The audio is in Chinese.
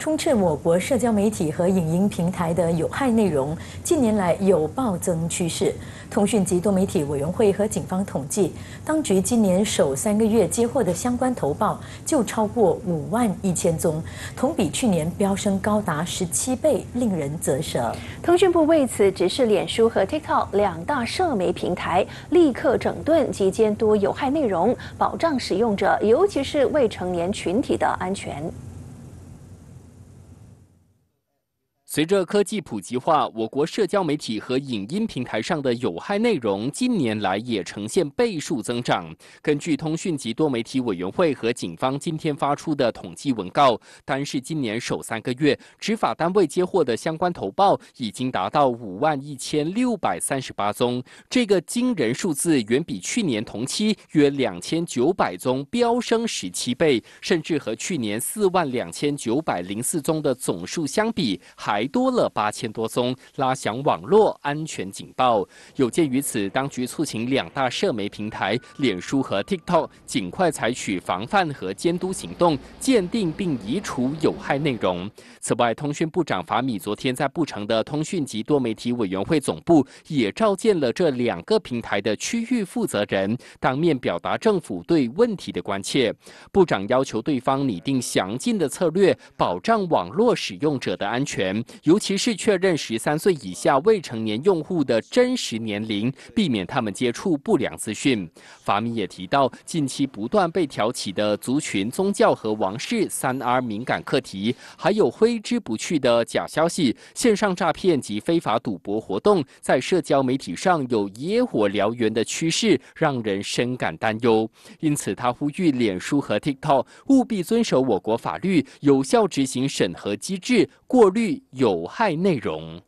充斥我国社交媒体和影音平台的有害内容，近年来有暴增趋势。通讯及多媒体委员会和警方统计，当局今年首三个月接获的相关投报就超过五万一千宗，同比去年飙升高达十七倍，令人咋舌。通讯部为此指示脸书和 TikTok 两大社媒平台立刻整顿及监督有害内容，保障使用者，尤其是未成年群体的安全。随着科技普及化，我国社交媒体和影音平台上的有害内容近年来也呈现倍数增长。根据通讯及多媒体委员会和警方今天发出的统计文告，单是今年首三个月，执法单位接获的相关投报已经达到五万一千六百三十八宗。这个惊人数字远比去年同期约两千九百宗飙升十七倍，甚至和去年四万两千九百零四宗的总数相比还。还多了八千多宗，拉响网络安全警报。有鉴于此，当局促请两大社媒平台脸书和 TikTok 尽快采取防范和监督行动，鉴定并移除有害内容。此外，通讯部长法米昨天在布城的通讯及多媒体委员会总部，也召见了这两个平台的区域负责人，当面表达政府对问题的关切。部长要求对方拟定详尽的策略，保障网络使用者的安全。尤其是确认十三岁以下未成年用户的真实年龄，避免他们接触不良资讯。法米也提到，近期不断被挑起的族群、宗教和王室“三 R” 敏感课题，还有挥之不去的假消息、线上诈骗及非法赌博活动，在社交媒体上有“野火燎原”的趋势，让人深感担忧。因此，他呼吁脸书和 TikTok 务必遵守我国法律，有效执行审核机制，过滤。有害内容。